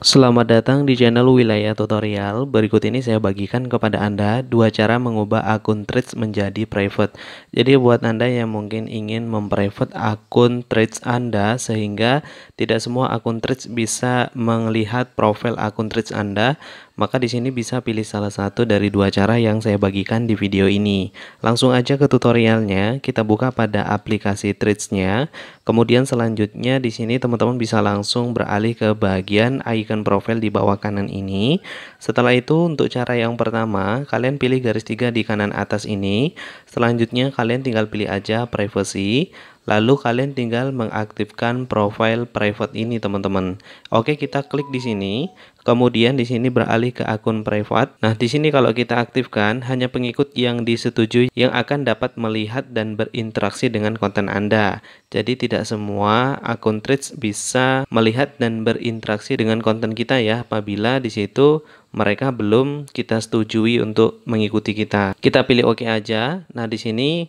Selamat datang di channel Wilayah Tutorial. Berikut ini saya bagikan kepada Anda dua cara mengubah akun Trades menjadi private. Jadi buat Anda yang mungkin ingin memprivate akun Trades Anda sehingga tidak semua akun Trades bisa melihat profil akun Trades Anda, maka di sini bisa pilih salah satu dari dua cara yang saya bagikan di video ini. Langsung aja ke tutorialnya, kita buka pada aplikasi tradesnya. nya Kemudian selanjutnya di sini teman-teman bisa langsung beralih ke bagian icon profil di bawah kanan ini. Setelah itu untuk cara yang pertama, kalian pilih garis tiga di kanan atas ini. Selanjutnya kalian tinggal pilih aja privacy. Lalu kalian tinggal mengaktifkan profile private ini teman-teman. Oke, kita klik di sini. Kemudian di sini beralih ke akun private. Nah, di sini kalau kita aktifkan hanya pengikut yang disetujui yang akan dapat melihat dan berinteraksi dengan konten Anda. Jadi tidak semua akun Threads bisa melihat dan berinteraksi dengan konten kita ya apabila di situ mereka belum kita setujui untuk mengikuti kita. Kita pilih oke OK aja. Nah, di sini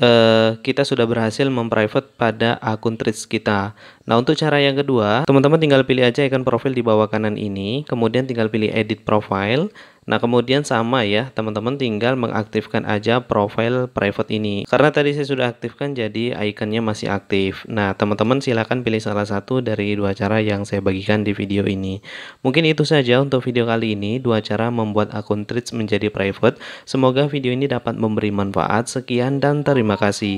eh, kita sudah berhasil memprivate pada akun Threads kita. Nah, untuk cara yang kedua, teman-teman tinggal pilih aja ikon profil di bawah kanan ini, kemudian tinggal pilih edit profile, Nah, kemudian sama ya, teman-teman tinggal mengaktifkan aja profile private ini. Karena tadi saya sudah aktifkan jadi ikonnya masih aktif. Nah, teman-teman silahkan pilih salah satu dari dua cara yang saya bagikan di video ini. Mungkin itu saja untuk video kali ini, dua cara membuat akun Threads menjadi private. Semoga video ini dapat memberi manfaat. Sekian dan terima kasih.